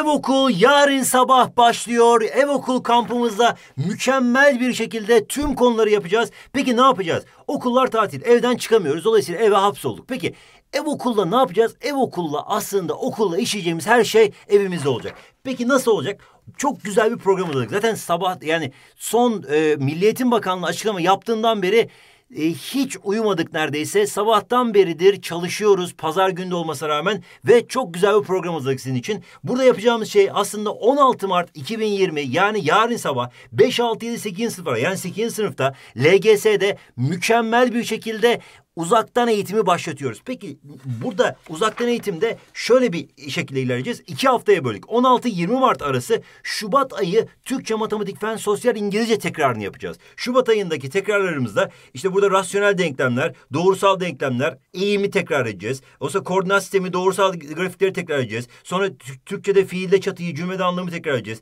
Ev okul yarın sabah başlıyor. Ev okul kampımızda mükemmel bir şekilde tüm konuları yapacağız. Peki ne yapacağız? Okullar tatil. Evden çıkamıyoruz. Dolayısıyla eve hapsolduk. Peki ev okulla ne yapacağız? Ev okulla aslında okulla işleyeceğimiz her şey evimizde olacak. Peki nasıl olacak? Çok güzel bir program hazırladık. Zaten sabah yani son e, Milli Bakanlığı açıklama yaptığından beri e, hiç uyumadık neredeyse. Sabahtan beridir çalışıyoruz pazar günde olmasına rağmen ve çok güzel bir program hazırladık sizin için. Burada yapacağımız şey aslında 16 Mart 2020 yani yarın sabah 5, 6, 7, 8. sınıflara yani 8. sınıfta LGS'de mükemmel bir şekilde uzaktan eğitimi başlatıyoruz. Peki burada uzaktan eğitimde şöyle bir şekilde ilerleyeceğiz. İki haftaya böldük. 16-20 Mart arası Şubat ayı Türkçe, matematik, fen, sosyal, İngilizce tekrarını yapacağız. Şubat ayındaki tekrarlarımızda işte burada rasyonel denklemler, doğrusal denklemler, eğimi tekrar edeceğiz. Oysa koordinat sistemi, doğrusal grafikleri tekrar edeceğiz. Sonra Türkçe'de fiilde çatıyı, cümlede anlamı tekrar edeceğiz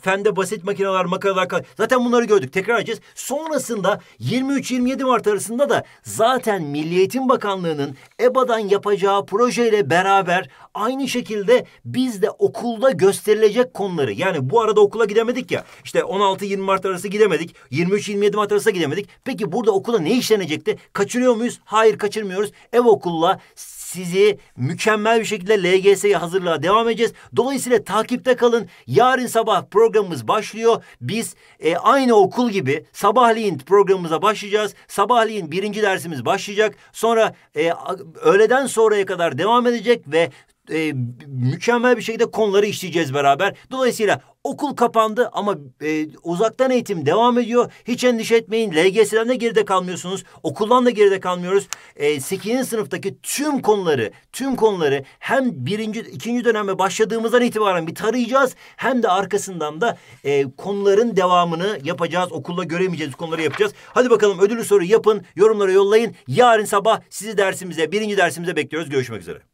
fende basit makineler, makaralar zaten bunları gördük. Tekrar edeceğiz. Sonrasında 23-27 Mart arasında da zaten Milli Eğitim Bakanlığı'nın EBA'dan yapacağı projeyle beraber aynı şekilde biz de okulda gösterilecek konuları yani bu arada okula gidemedik ya işte 16-20 Mart arası gidemedik 23-27 Mart arası gidemedik. Peki burada okula ne işlenecekti? Kaçırıyor muyuz? Hayır kaçırmıyoruz. Ev okulla sizi mükemmel bir şekilde LGS'ye hazırlığa devam edeceğiz. Dolayısıyla takipte kalın. Yarın sabah programımız başlıyor. Biz e, aynı okul gibi sabahleyin programımıza başlayacağız. Sabahleyin birinci dersimiz başlayacak. Sonra e, öğleden sonraya kadar devam edecek ve e, mükemmel bir şekilde konuları işleyeceğiz beraber. Dolayısıyla okul kapandı ama e, uzaktan eğitim devam ediyor. Hiç endişe etmeyin. LGS'den de geride kalmıyorsunuz. Okuldan da geride kalmıyoruz. E, 8. sınıftaki tüm konuları, tüm konuları hem birinci, ikinci döneme başladığımızdan itibaren bir tarayacağız. Hem de arkasından da e, konuların devamını yapacağız. Okulda göremeyeceğiz konuları yapacağız. Hadi bakalım ödülü soru yapın, yorumlara yollayın. Yarın sabah sizi dersimize, birinci dersimize bekliyoruz. Görüşmek üzere.